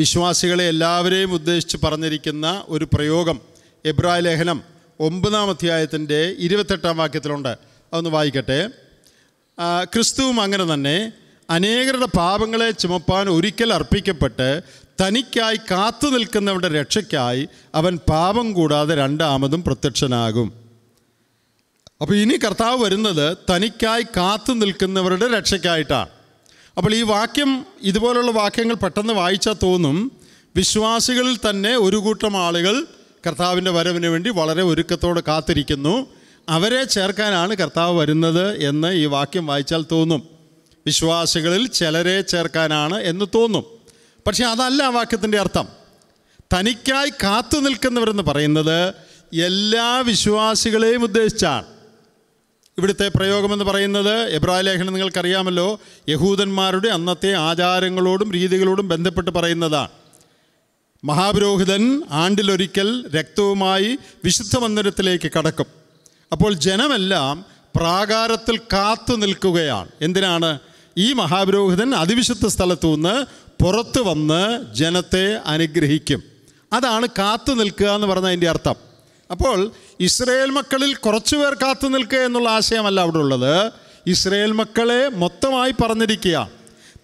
വിശ്വാസികളെ എല്ലാവരെയും ഉദ്ദേശിച്ച് പറഞ്ഞിരിക്കുന്ന ഒരു പ്രയോഗം എബ്രായ ലേഖനം ഒമ്പതാം അധ്യായത്തിൻ്റെ ഇരുപത്തെട്ടാം വാക്യത്തിലുണ്ട് അതൊന്ന് വായിക്കട്ടെ ക്രിസ്തുവും അങ്ങനെ തന്നെ അനേകരുടെ പാപങ്ങളെ ചുമപ്പാൻ ഒരിക്കൽ അർപ്പിക്കപ്പെട്ട് തനിക്കായി കാത്തു നിൽക്കുന്നവരുടെ രക്ഷയ്ക്കായി അവൻ പാപം കൂടാതെ രണ്ടാമതും പ്രത്യക്ഷനാകും അപ്പോൾ ഇനി കർത്താവ് വരുന്നത് തനിക്കായി കാത്തു നിൽക്കുന്നവരുടെ രക്ഷയ്ക്കായിട്ടാണ് അപ്പോൾ ഈ വാക്യം ഇതുപോലുള്ള വാക്യങ്ങൾ പെട്ടെന്ന് വായിച്ചാൽ തോന്നും വിശ്വാസികളിൽ തന്നെ ഒരു കൂട്ടം ആളുകൾ കർത്താവിൻ്റെ വരവിന് വേണ്ടി വളരെ ഒരുക്കത്തോടെ കാത്തിരിക്കുന്നു അവരെ ചേർക്കാനാണ് കർത്താവ് വരുന്നത് എന്ന് ഈ വാക്യം വായിച്ചാൽ തോന്നും വിശ്വാസികളിൽ ചിലരെ ചേർക്കാനാണ് എന്ന് തോന്നും പക്ഷേ അതല്ല ആ വാക്യത്തിൻ്റെ അർത്ഥം തനിക്കായി കാത്തു നിൽക്കുന്നവരെന്ന് പറയുന്നത് എല്ലാ വിശ്വാസികളെയും ഉദ്ദേശിച്ചാണ് ഇവിടുത്തെ പ്രയോഗമെന്ന് പറയുന്നത് എബ്രായ ലേഖനം നിങ്ങൾക്കറിയാമല്ലോ യഹൂദന്മാരുടെ അന്നത്തെ ആചാരങ്ങളോടും രീതികളോടും ബന്ധപ്പെട്ട് പറയുന്നതാണ് മഹാപുരോഹിതൻ ആണ്ടിലൊരിക്കൽ രക്തവുമായി വിശുദ്ധ മന്ദിരത്തിലേക്ക് കടക്കും അപ്പോൾ ജനമെല്ലാം പ്രാകാരത്തിൽ കാത്തു നിൽക്കുകയാണ് എന്തിനാണ് ഈ മഹാപുരോഹിതൻ അതിവിശുദ്ധ സ്ഥലത്തു നിന്ന് പുറത്തു വന്ന് ജനത്തെ അനുഗ്രഹിക്കും അതാണ് കാത്തു നിൽക്കുക എന്ന് പറഞ്ഞതിൻ്റെ അർത്ഥം അപ്പോൾ ഇസ്രയേൽ മക്കളിൽ കുറച്ചു പേർ കാത്തു നിൽക്കുക എന്നുള്ള ആശയമല്ല അവിടെ ഉള്ളത് ഇസ്രയേൽ മക്കളെ മൊത്തമായി പറഞ്ഞിരിക്കുക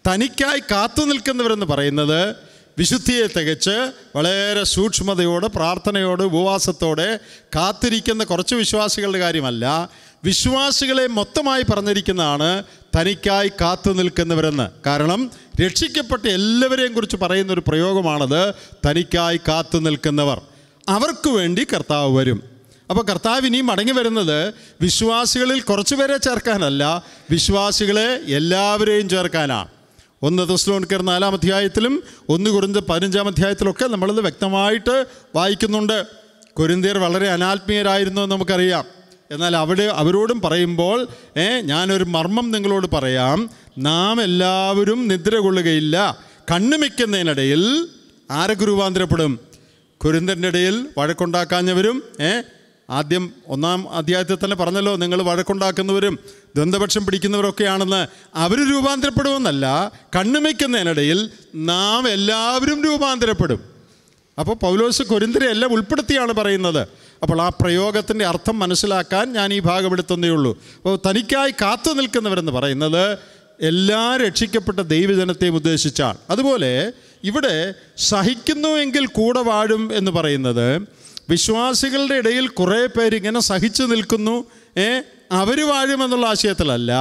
തനിക്കായി കാത്തു നിൽക്കുന്നവരെന്ന് പറയുന്നത് വിശുദ്ധിയെ തികച്ച് വളരെ സൂക്ഷ്മതയോട് പ്രാർത്ഥനയോട് ഉപവാസത്തോടെ കാത്തിരിക്കുന്ന കുറച്ച് വിശ്വാസികളുടെ കാര്യമല്ല വിശ്വാസികളെ മൊത്തമായി പറഞ്ഞിരിക്കുന്നതാണ് തനിക്കായി കാത്തു നിൽക്കുന്നവരെന്ന് കാരണം രക്ഷിക്കപ്പെട്ട എല്ലാവരെയും കുറിച്ച് പറയുന്നൊരു പ്രയോഗമാണത് തനിക്കായി കാത്തു നിൽക്കുന്നവർ അവർക്ക് വേണ്ടി കർത്താവ് വരും അപ്പോൾ കർത്താവ് ഇനിയും മടങ്ങി വരുന്നത് വിശ്വാസികളിൽ കുറച്ചുപേരെ ചേർക്കാനല്ല വിശ്വാസികളെ എല്ലാവരെയും ചേർക്കാനാണ് ഒന്ന് ദസ്ലോണിക്കർ നാലാം അധ്യായത്തിലും ഒന്ന് കുറിന്ത് പതിനഞ്ചാം അധ്യായത്തിലൊക്കെ നമ്മളിത് വ്യക്തമായിട്ട് വായിക്കുന്നുണ്ട് കുരിന്തിയർ വളരെ അനാത്മീയരായിരുന്നു എന്ന് നമുക്കറിയാം എന്നാൽ അവിടെ അവരോടും പറയുമ്പോൾ ഏ ഞാനൊരു മർമ്മം നിങ്ങളോട് പറയാം നാം എല്ലാവരും നിദ്ര കൊള്ളുകയില്ല കണ്ണുമിക്കുന്നതിനിടയിൽ ആരൊക്കെ രൂപാന്തരപ്പെടും കുരുന്തൻ്റെ ഇടയിൽ വഴക്കുണ്ടാക്കാഞ്ഞവരും ഏ ആദ്യം ഒന്നാം അധ്യായത്തിൽ തന്നെ പറഞ്ഞല്ലോ നിങ്ങൾ വഴക്കുണ്ടാക്കുന്നവരും ദ്വന്ദ്പക്ഷം പിടിക്കുന്നവരൊക്കെയാണെന്ന് അവർ രൂപാന്തരപ്പെടുമെന്നല്ല കണ്ണുമയ്ക്കുന്നതിനിടയിൽ നാം എല്ലാവരും രൂപാന്തരപ്പെടും അപ്പോൾ പൗലോസ് എല്ലാം ഉൾപ്പെടുത്തിയാണ് പറയുന്നത് അപ്പോൾ ആ പ്രയോഗത്തിൻ്റെ അർത്ഥം മനസ്സിലാക്കാൻ ഞാൻ ഈ ഭാഗം എടുത്തതേ ഉള്ളൂ അപ്പോൾ തനിക്കായി കാത്തു നിൽക്കുന്നവരെന്ന് പറയുന്നത് എല്ലാ രക്ഷിക്കപ്പെട്ട ദൈവജനത്തെയും ഉദ്ദേശിച്ചാണ് അതുപോലെ ഇവിടെ സഹിക്കുന്നുവെങ്കിൽ കൂടെ വാഴും എന്ന് പറയുന്നത് വിശ്വാസികളുടെ ഇടയിൽ കുറേ പേരിങ്ങനെ സഹിച്ചു നിൽക്കുന്നു ഏ അവർ വാഴുമെന്നുള്ള ആശയത്തിലല്ല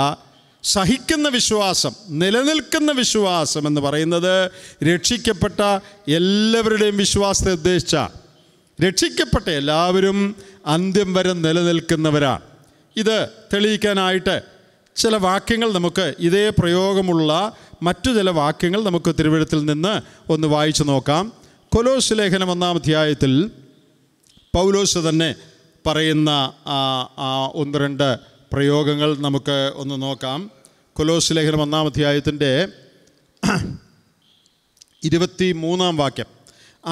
സഹിക്കുന്ന വിശ്വാസം നിലനിൽക്കുന്ന വിശ്വാസം എന്ന് പറയുന്നത് രക്ഷിക്കപ്പെട്ട എല്ലാവരുടെയും വിശ്വാസത്തെ ഉദ്ദേശിച്ച രക്ഷിക്കപ്പെട്ട എല്ലാവരും അന്ത്യം വരെ നിലനിൽക്കുന്നവരാണ് ഇത് തെളിയിക്കാനായിട്ട് ചില വാക്യങ്ങൾ നമുക്ക് ഇതേ പ്രയോഗമുള്ള മറ്റു ചില വാക്യങ്ങൾ നമുക്ക് തിരുവഴുത്തിൽ നിന്ന് ഒന്ന് വായിച്ചു നോക്കാം കൊലോസ് ലേഖനം ഒന്നാം അധ്യായത്തിൽ പൗലോസ് തന്നെ പറയുന്ന ഒന്ന് രണ്ട് പ്രയോഗങ്ങൾ നമുക്ക് ഒന്ന് നോക്കാം കൊലോസ് ലേഖനം ഒന്നാം അധ്യായത്തിൻ്റെ ഇരുപത്തി മൂന്നാം വാക്യം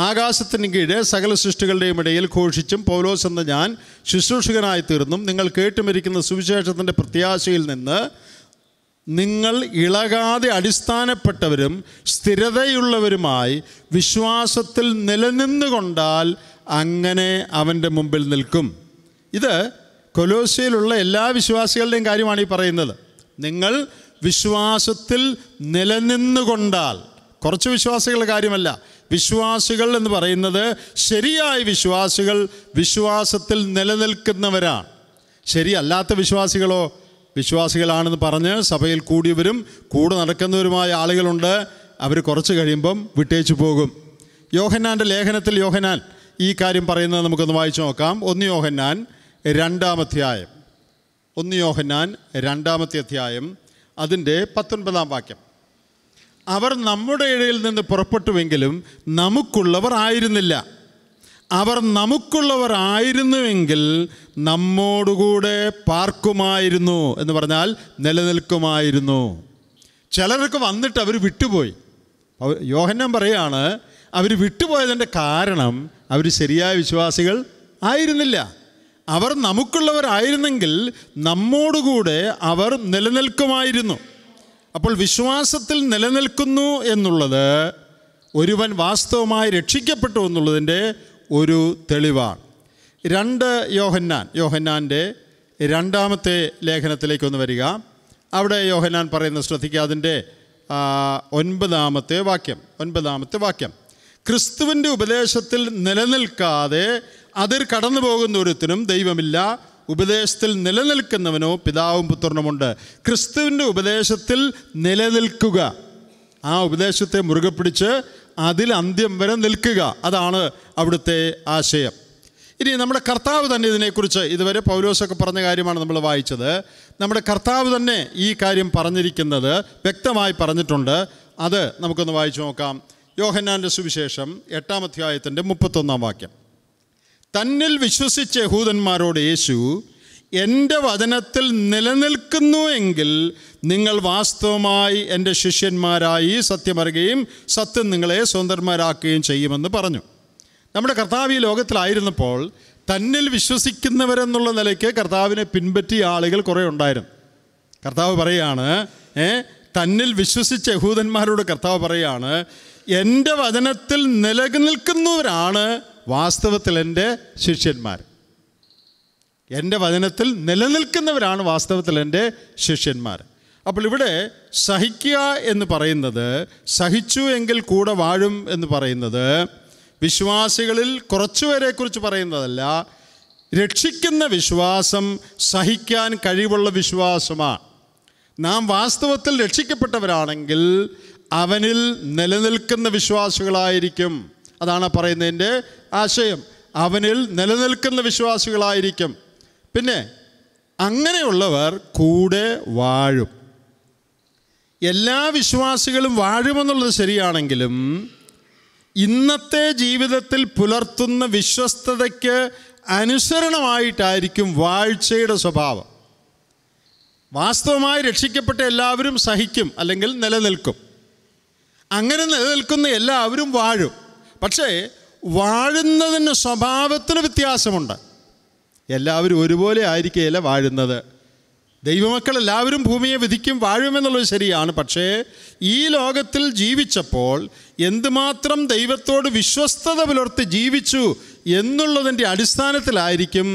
ആകാശത്തിന് കീഴ് സകല സൃഷ്ടികളുടെയും ഇടയിൽ ഘോഷിച്ചും പൗലോസ് എന്ന ഞാൻ ശുശ്രൂഷകനായി തീർന്നും നിങ്ങൾ കേട്ടുമിരിക്കുന്ന സുവിശേഷത്തിൻ്റെ പ്രത്യാശയിൽ നിന്ന് നിങ്ങൾ ഇളകാതെ അടിസ്ഥാനപ്പെട്ടവരും സ്ഥിരതയുള്ളവരുമായി വിശ്വാസത്തിൽ നിലനിന്നുകൊണ്ടാൽ അങ്ങനെ അവൻ്റെ മുമ്പിൽ നിൽക്കും ഇത് കൊലോസയിലുള്ള എല്ലാ വിശ്വാസികളുടെയും കാര്യമാണ് ഈ പറയുന്നത് നിങ്ങൾ വിശ്വാസത്തിൽ നിലനിന്നുകൊണ്ടാൽ കുറച്ച് വിശ്വാസികളുടെ കാര്യമല്ല വിശ്വാസികൾ എന്ന് പറയുന്നത് ശരിയായ വിശ്വാസികൾ വിശ്വാസത്തിൽ നിലനിൽക്കുന്നവരാണ് ശരിയല്ലാത്ത വിശ്വാസികളോ വിശ്വാസികളാണെന്ന് പറഞ്ഞ് സഭയിൽ കൂടിയവരും കൂടെ നടക്കുന്നവരുമായ ആളുകളുണ്ട് അവർ കുറച്ച് കഴിയുമ്പം വിട്ടേച്ചു പോകും യോഹന്നാൻ്റെ ലേഖനത്തിൽ യോഹന്നാൻ ഈ കാര്യം പറയുന്നത് നമുക്കൊന്ന് വായിച്ചു നോക്കാം ഒന്ന് യോഹന്നാൻ രണ്ടാമധ്യായം ഒന്ന് യോഹന്നാൻ രണ്ടാമത്തെ അധ്യായം അതിൻ്റെ പത്തൊൻപതാം വാക്യം അവർ നമ്മുടെ ഇടയിൽ നിന്ന് പുറപ്പെട്ടുവെങ്കിലും നമുക്കുള്ളവർ ആയിരുന്നില്ല അവർ നമുക്കുള്ളവർ ആയിരുന്നുവെങ്കിൽ നമ്മോടുകൂടെ പാർക്കുമായിരുന്നു എന്ന് പറഞ്ഞാൽ നിലനിൽക്കുമായിരുന്നു ചിലർക്ക് വന്നിട്ട് അവർ വിട്ടുപോയി യോഹന്നം പറയുകയാണ് അവർ വിട്ടുപോയതിൻ്റെ കാരണം അവർ ശരിയായ വിശ്വാസികൾ ആയിരുന്നില്ല അവർ നമുക്കുള്ളവരായിരുന്നെങ്കിൽ നമ്മോടുകൂടെ അവർ നിലനിൽക്കുമായിരുന്നു അപ്പോൾ വിശ്വാസത്തിൽ നിലനിൽക്കുന്നു എന്നുള്ളത് ഒരുവൻ വാസ്തവമായി രക്ഷിക്കപ്പെട്ടു എന്നുള്ളതിൻ്റെ ഒരു തെളിവാണ് രണ്ട് യോഹന്നാൻ യോഹന്നാൻ്റെ രണ്ടാമത്തെ ലേഖനത്തിലേക്കൊന്ന് വരിക അവിടെ യോഹന്നാൻ പറയുന്നത് ശ്രദ്ധിക്കുക അതിൻ്റെ ഒൻപതാമത്തെ വാക്യം ഒൻപതാമത്തെ വാക്യം ക്രിസ്തുവിൻ്റെ ഉപദേശത്തിൽ നിലനിൽക്കാതെ അതിർ കടന്നു പോകുന്ന ഒരുത്തിനും ദൈവമില്ല ഉപദേശത്തിൽ നിലനിൽക്കുന്നവനോ പിതാവും പുത്രനുമുണ്ട് ക്രിസ്തുവിൻ്റെ ഉപദേശത്തിൽ നിലനിൽക്കുക ആ ഉപദേശത്തെ മുറുകെ പിടിച്ച് അതിൽ അന്ത്യം വരെ നിൽക്കുക അതാണ് അവിടുത്തെ ആശയം ഇനി നമ്മുടെ കർത്താവ് തന്നെ ഇതിനെക്കുറിച്ച് ഇതുവരെ പൗലോസൊക്കെ പറഞ്ഞ കാര്യമാണ് നമ്മൾ വായിച്ചത് നമ്മുടെ കർത്താവ് തന്നെ ഈ കാര്യം പറഞ്ഞിരിക്കുന്നത് വ്യക്തമായി പറഞ്ഞിട്ടുണ്ട് അത് നമുക്കൊന്ന് വായിച്ചു നോക്കാം യോഹന്നാൻ്റെ സുവിശേഷം എട്ടാം അധ്യായത്തിൻ്റെ മുപ്പത്തൊന്നാം വാക്യം തന്നിൽ വിശ്വസിച്ച യഹൂദന്മാരോട് യേശു എൻ്റെ വചനത്തിൽ നിലനിൽക്കുന്നു എങ്കിൽ നിങ്ങൾ വാസ്തവമായി എൻ്റെ ശിഷ്യന്മാരായി സത്യമറിയുകയും സത്യം നിങ്ങളെ സ്വതന്ത്രന്മാരാക്കുകയും ചെയ്യുമെന്ന് പറഞ്ഞു നമ്മുടെ കർത്താവ് ഈ ലോകത്തിലായിരുന്നപ്പോൾ തന്നിൽ വിശ്വസിക്കുന്നവരെന്നുള്ള നിലയ്ക്ക് കർത്താവിനെ പിൻപറ്റിയ ആളുകൾ കുറേ ഉണ്ടായിരുന്നു കർത്താവ് പറയുകയാണ് ഏ തന്നിൽ വിശ്വസിച്ച യഹൂദന്മാരോട് കർത്താവ് പറയുകയാണ് എൻ്റെ വചനത്തിൽ നിലനിൽക്കുന്നവരാണ് വാസ്തവത്തിൽ എൻ്റെ ശിഷ്യന്മാർ എൻ്റെ വചനത്തിൽ നിലനിൽക്കുന്നവരാണ് വാസ്തവത്തിൽ എൻ്റെ ശിഷ്യന്മാർ അപ്പോൾ ഇവിടെ സഹിക്കുക എന്ന് പറയുന്നത് സഹിച്ചു എങ്കിൽ കൂടെ വാഴും എന്ന് പറയുന്നത് വിശ്വാസികളിൽ കുറച്ചുപേരെക്കുറിച്ച് പറയുന്നതല്ല രക്ഷിക്കുന്ന വിശ്വാസം സഹിക്കാൻ കഴിവുള്ള വിശ്വാസമാണ് നാം വാസ്തവത്തിൽ രക്ഷിക്കപ്പെട്ടവരാണെങ്കിൽ അവനിൽ നിലനിൽക്കുന്ന വിശ്വാസികളായിരിക്കും അതാണ് പറയുന്നതിൻ്റെ ആശയം അവനിൽ നിലനിൽക്കുന്ന വിശ്വാസികളായിരിക്കും പിന്നെ അങ്ങനെയുള്ളവർ കൂടെ വാഴും എല്ലാ വിശ്വാസികളും വാഴുമെന്നുള്ളത് ശരിയാണെങ്കിലും ഇന്നത്തെ ജീവിതത്തിൽ പുലർത്തുന്ന വിശ്വസ്തതയ്ക്ക് അനുസരണമായിട്ടായിരിക്കും വാഴ്ചയുടെ സ്വഭാവം വാസ്തവമായി രക്ഷിക്കപ്പെട്ട എല്ലാവരും സഹിക്കും അല്ലെങ്കിൽ നിലനിൽക്കും അങ്ങനെ നിലനിൽക്കുന്ന എല്ലാവരും വാഴും പക്ഷേ വാഴുന്നതിന് സ്വഭാവത്തിന് വ്യത്യാസമുണ്ട് എല്ലാവരും ഒരുപോലെ ആയിരിക്കുകയില്ല വാഴുന്നത് ദൈവമക്കൾ എല്ലാവരും ഭൂമിയെ വിധിക്കും വാഴുമെന്നുള്ളത് ശരിയാണ് പക്ഷേ ഈ ലോകത്തിൽ ജീവിച്ചപ്പോൾ എന്തുമാത്രം ദൈവത്തോട് വിശ്വസ്തത പുലർത്തി ജീവിച്ചു എന്നുള്ളതിൻ്റെ അടിസ്ഥാനത്തിലായിരിക്കും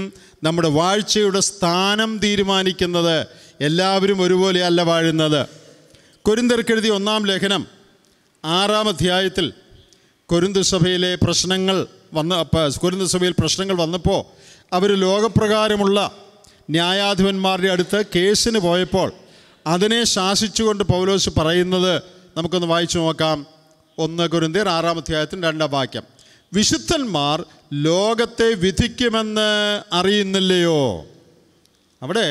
നമ്മുടെ വാഴ്ചയുടെ സ്ഥാനം തീരുമാനിക്കുന്നത് എല്ലാവരും ഒരുപോലെ അല്ല വാഴുന്നത് കൊരിന്തർക്കെഴുതി ഒന്നാം ലേഖനം ആറാം അധ്യായത്തിൽ കൊരിന്തു സഭയിലെ പ്രശ്നങ്ങൾ വന്ന കൊരിന്തു സഭയിൽ പ്രശ്നങ്ങൾ വന്നപ്പോൾ അവർ ലോകപ്രകാരമുള്ള ന്യായാധിപന്മാരുടെ അടുത്ത് കേസിന് പോയപ്പോൾ അതിനെ ശാസിച്ചുകൊണ്ട് പൗലോസ് പറയുന്നത് നമുക്കൊന്ന് വായിച്ചു നോക്കാം ഒന്ന് കുരുന്തീർ ആറാം അധ്യായത്തിന് രണ്ടാം വാക്യം വിശുദ്ധന്മാർ ലോകത്തെ വിധിക്കുമെന്ന് അറിയുന്നില്ലയോ അവിടെ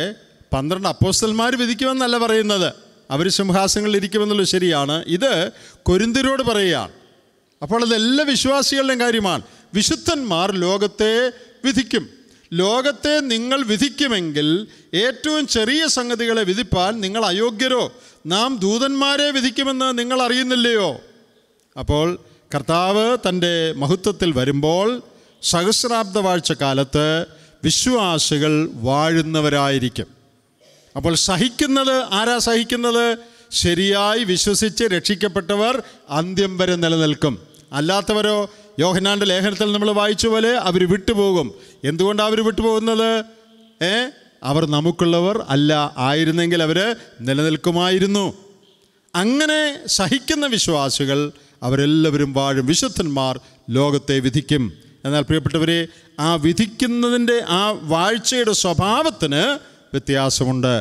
പന്ത്രണ്ട് അപ്പോസ്റ്റന്മാർ വിധിക്കുമെന്നല്ല പറയുന്നത് അവർ സിംഹാസനങ്ങളിൽ ഇരിക്കുമെന്നുള്ളത് ശരിയാണ് ഇത് കൊരിന്തിരോട് പറയുകയാണ് അപ്പോൾ അത് എല്ലാ വിശ്വാസികളുടെയും കാര്യമാണ് വിശുദ്ധന്മാർ ലോകത്തെ വിധിക്കും ലോകത്തെ നിങ്ങൾ വിധിക്കുമെങ്കിൽ ഏറ്റവും ചെറിയ സംഗതികളെ വിധിപ്പാൻ നിങ്ങൾ അയോഗ്യരോ നാം ദൂതന്മാരെ വിധിക്കുമെന്ന് നിങ്ങൾ അറിയുന്നില്ലയോ അപ്പോൾ കർത്താവ് തൻ്റെ മഹത്വത്തിൽ വരുമ്പോൾ സഹസ്രാബ്ദ വാഴ്ച കാലത്ത് വിശ്വാസികൾ വാഴുന്നവരായിരിക്കും അപ്പോൾ സഹിക്കുന്നത് ആരാ സഹിക്കുന്നത് ശരിയായി വിശ്വസിച്ച് രക്ഷിക്കപ്പെട്ടവർ അന്ത്യം വരെ നിലനിൽക്കും അല്ലാത്തവരോ യോഹനാൻ്റെ ലേഖനത്തിൽ നമ്മൾ വായിച്ച പോലെ അവർ വിട്ടുപോകും എന്തുകൊണ്ടാണ് അവർ വിട്ടുപോകുന്നത് ഏ അവർ നമുക്കുള്ളവർ അല്ല ആയിരുന്നെങ്കിൽ അവർ നിലനിൽക്കുമായിരുന്നു അങ്ങനെ സഹിക്കുന്ന വിശ്വാസികൾ അവരെല്ലാവരും വാഴും വിശുദ്ധന്മാർ ലോകത്തെ വിധിക്കും എന്നാൽ പ്രിയപ്പെട്ടവരെ ആ വിധിക്കുന്നതിൻ്റെ ആ വാഴ്ചയുടെ സ്വഭാവത്തിന് വ്യത്യാസമുണ്ട്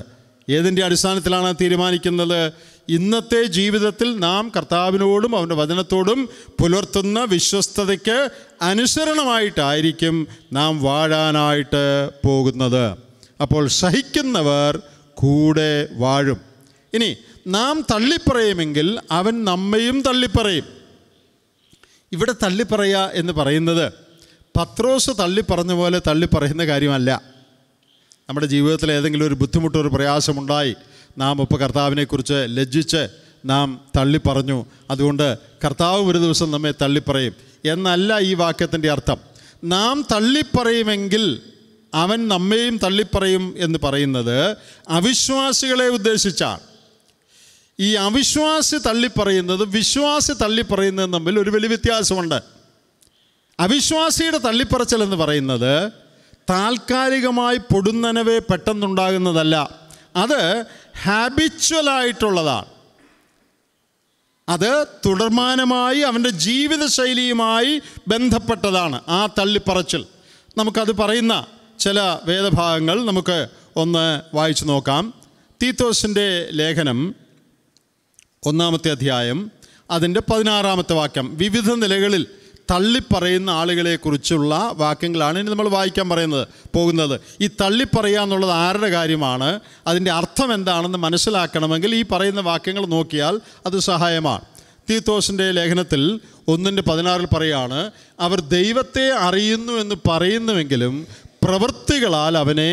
ഏതിൻ്റെ അടിസ്ഥാനത്തിലാണ് തീരുമാനിക്കുന്നത് ഇന്നത്തെ ജീവിതത്തിൽ നാം കർത്താവിനോടും അവൻ്റെ വചനത്തോടും പുലർത്തുന്ന വിശ്വസ്തതയ്ക്ക് അനുസരണമായിട്ടായിരിക്കും നാം വാഴാനായിട്ട് പോകുന്നത് അപ്പോൾ സഹിക്കുന്നവർ കൂടെ വാഴും ഇനി നാം തള്ളിപ്പറയുമെങ്കിൽ അവൻ നമ്മയും തള്ളിപ്പറയും ഇവിടെ തള്ളിപ്പറയുക എന്ന് പറയുന്നത് പത്രോസ് തള്ളിപ്പറഞ്ഞ പോലെ തള്ളിപ്പറയുന്ന കാര്യമല്ല നമ്മുടെ ജീവിതത്തിൽ ഏതെങ്കിലും ഒരു ബുദ്ധിമുട്ടോ ഒരു പ്രയാസമുണ്ടായി നാം ഇപ്പോൾ കർത്താവിനെക്കുറിച്ച് ലജ്ജിച്ച് നാം തള്ളിപ്പറഞ്ഞു അതുകൊണ്ട് കർത്താവ് ഒരു ദിവസം നമ്മെ തള്ളിപ്പറയും എന്നല്ല ഈ വാക്യത്തിൻ്റെ അർത്ഥം നാം തള്ളിപ്പറയുമെങ്കിൽ അവൻ നമ്മെയും തള്ളിപ്പറയും എന്ന് പറയുന്നത് അവിശ്വാസികളെ ഉദ്ദേശിച്ചാണ് ഈ അവിശ്വാസി തള്ളിപ്പറയുന്നത് വിശ്വാസി തള്ളിപ്പറയുന്നതും തമ്മിൽ ഒരു വലിയ വ്യത്യാസമുണ്ട് അവിശ്വാസിയുടെ തള്ളിപ്പറച്ചൽ എന്ന് പറയുന്നത് താൽക്കാലികമായി പൊടുന്നനവേ പെട്ടെന്നുണ്ടാകുന്നതല്ല അത് ഹാബിച്വലായിട്ടുള്ളതാണ് അത് തുടർമാനമായി അവൻ്റെ ജീവിതശൈലിയുമായി ബന്ധപ്പെട്ടതാണ് ആ തള്ളിപ്പറച്ചിൽ നമുക്കത് പറയുന്ന ചില വേദഭാഗങ്ങൾ നമുക്ക് ഒന്ന് വായിച്ചു നോക്കാം തീത്തോസിൻ്റെ ലേഖനം ഒന്നാമത്തെ അധ്യായം അതിൻ്റെ പതിനാറാമത്തെ വാക്യം വിവിധ നിലകളിൽ തള്ളിപ്പറയുന്ന ആളുകളെക്കുറിച്ചുള്ള വാക്യങ്ങളാണ് ഇനി നമ്മൾ വായിക്കാൻ പറയുന്നത് പോകുന്നത് ഈ തള്ളിപ്പറയുക എന്നുള്ളത് ആരുടെ കാര്യമാണ് അതിൻ്റെ അർത്ഥം എന്താണെന്ന് മനസ്സിലാക്കണമെങ്കിൽ ഈ പറയുന്ന വാക്യങ്ങൾ നോക്കിയാൽ അത് സഹായമാണ് തീത്തോസിൻ്റെ ലേഖനത്തിൽ ഒന്നിൻ്റെ പതിനാറിൽ പറയാണ് അവർ ദൈവത്തെ അറിയുന്നു എന്ന് പറയുന്നുവെങ്കിലും പ്രവൃത്തികളാൽ അവനെ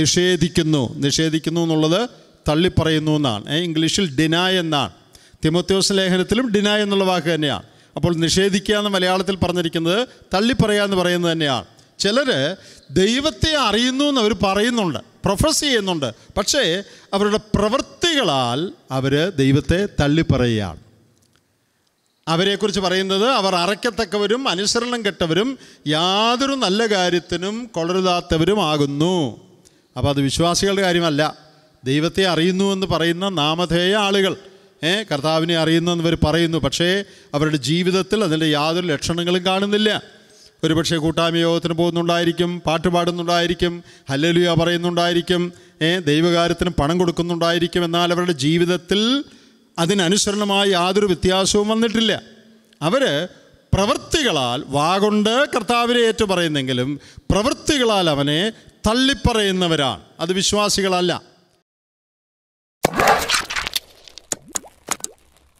നിഷേധിക്കുന്നു നിഷേധിക്കുന്നു എന്നുള്ളത് തള്ളിപ്പറയുന്നു എന്നാണ് ഇംഗ്ലീഷിൽ ഡിനായ് എന്നാണ് തിമോത്യോസ് ലേഖനത്തിലും ഡിനായ് എന്നുള്ള വാക്ക് തന്നെയാണ് അപ്പോൾ നിഷേധിക്കുക എന്ന് മലയാളത്തിൽ പറഞ്ഞിരിക്കുന്നത് തള്ളിപ്പറയുക എന്ന് പറയുന്നത് തന്നെയാണ് ചിലർ ദൈവത്തെ അറിയുന്നു എന്ന് അവർ പറയുന്നുണ്ട് പ്രൊഫസ് ചെയ്യുന്നുണ്ട് പക്ഷേ അവരുടെ പ്രവൃത്തികളാൽ അവർ ദൈവത്തെ തള്ളിപ്പറയുകയാണ് അവരെക്കുറിച്ച് പറയുന്നത് അവർ അറയ്ക്കത്തക്കവരും അനുസരണം കെട്ടവരും യാതൊരു നല്ല കാര്യത്തിനും കൊളരുതാത്തവരും ആകുന്നു അപ്പോൾ അത് വിശ്വാസികളുടെ കാര്യമല്ല ദൈവത്തെ അറിയുന്നു എന്ന് പറയുന്ന നാമധേയ ആളുകൾ കർത്താവിനെ അറിയുന്നവർ പറയുന്നു പക്ഷേ അവരുടെ ജീവിതത്തിൽ അതിൻ്റെ യാതൊരു ലക്ഷണങ്ങളും കാണുന്നില്ല ഒരുപക്ഷെ കൂട്ടായ്മ യോഗത്തിന് പോകുന്നുണ്ടായിരിക്കും പാട്ട് പാടുന്നുണ്ടായിരിക്കും ഹല്ലലുയ പറയുന്നുണ്ടായിരിക്കും ദൈവകാര്യത്തിന് പണം കൊടുക്കുന്നുണ്ടായിരിക്കും എന്നാൽ അവരുടെ ജീവിതത്തിൽ അതിനനുസരണമായി യാതൊരു വ്യത്യാസവും വന്നിട്ടില്ല അവർ പ്രവൃത്തികളാൽ വാഗൊണ്ട് കർത്താവിനെ ഏറ്റു പറയുന്നെങ്കിലും പ്രവൃത്തികളാൽ അവനെ തള്ളിപ്പറയുന്നവരാണ് അത് വിശ്വാസികളല്ല